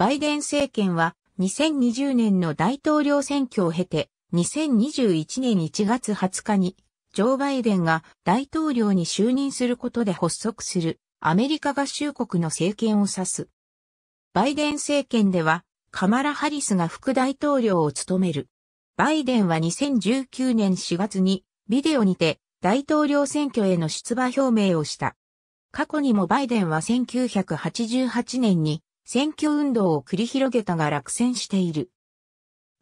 バイデン政権は2020年の大統領選挙を経て2021年1月20日にジョー・バイデンが大統領に就任することで発足するアメリカ合衆国の政権を指す。バイデン政権ではカマラ・ハリスが副大統領を務める。バイデンは2019年4月にビデオにて大統領選挙への出馬表明をした。過去にもバイデンは1988年に選挙運動を繰り広げたが落選している。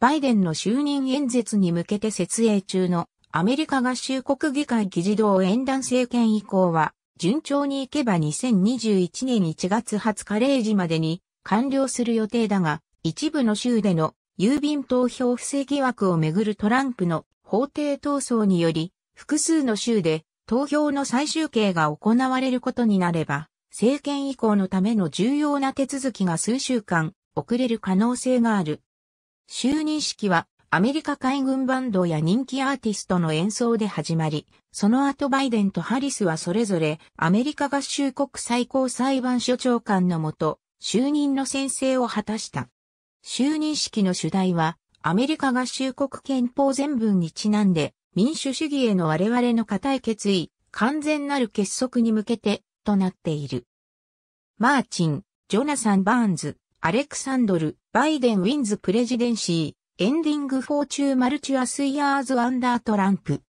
バイデンの就任演説に向けて設営中のアメリカ合衆国議会議事堂演談政権以降は、順調にいけば2021年1月20日0時までに完了する予定だが、一部の州での郵便投票不正疑惑をめぐるトランプの法廷闘争により、複数の州で投票の最終形が行われることになれば、政権移行のための重要な手続きが数週間遅れる可能性がある。就任式はアメリカ海軍バンドや人気アーティストの演奏で始まり、その後バイデンとハリスはそれぞれアメリカ合衆国最高裁判所長官のもと、就任の宣誓を果たした。就任式の主題は、アメリカ合衆国憲法全文にちなんで、民主主義への我々の固い決意、完全なる結束に向けてとなっている。マーチン、ジョナサン・バーンズ、アレクサンドル、バイデン・ウィンズ・プレジデンシー、エンディング・フォーチュー・マルチュアス・イヤーズ・アンダー・トランプ。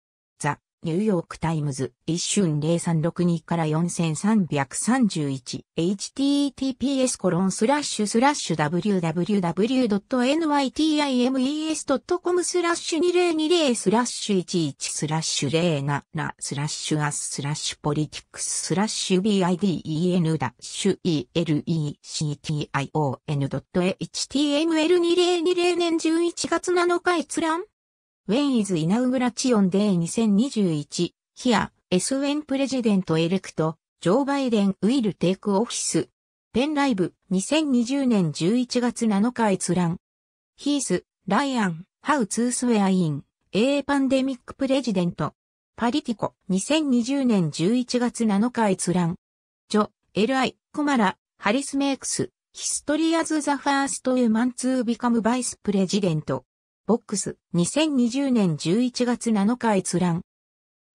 ニューヨークタイムズ、一瞬0362から 4331https コロンスラッシュスラッシュ www.nytimes.com スラッシュ2020スラッシュ11スラッシュ07スラッシュアススラッシュポリティクススラッシュ biden ダッシュ election.html2020 年11月7日閲覧ウェ e n is inauguration day 2021 Here is when President-elect Joe Biden will t a ペンライブ2020年11月7日閲覧ヒース、ライアン、ハウツースウェアイン、A パンデミックプレジデント。パリティコ、2020年11月7日閲覧。ジョ、L.I. コマラ、ハリスメイクス、ヒストリアズ・ザ・ファースト・ユマンツー・ビカム・バイス・プレジデント。ボックス、2020年11月7日閲覧。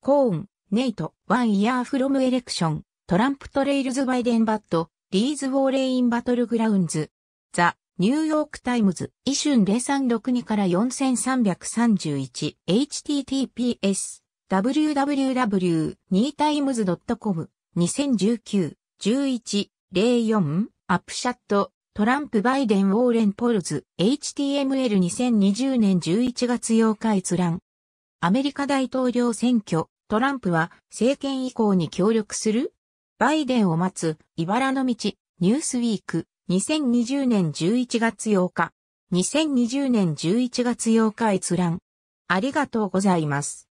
コーン、ネイト、ワンイヤーフロムエレクション、トランプトレイルズバイデンバット、リーズウォーレインバトルグラウンズ、ザ、ニューヨークタイムズ、イシュン0362から 4331https www.2times.com 2019-11-04アップシャットトランプ・バイデン・ウォーレン・ポルズ、HTML2020 年11月8日閲覧。アメリカ大統領選挙、トランプは政権移行に協力するバイデンを待つ、茨の道、ニュースウィーク、2020年11月8日。2020年11月8日閲覧。ありがとうございます。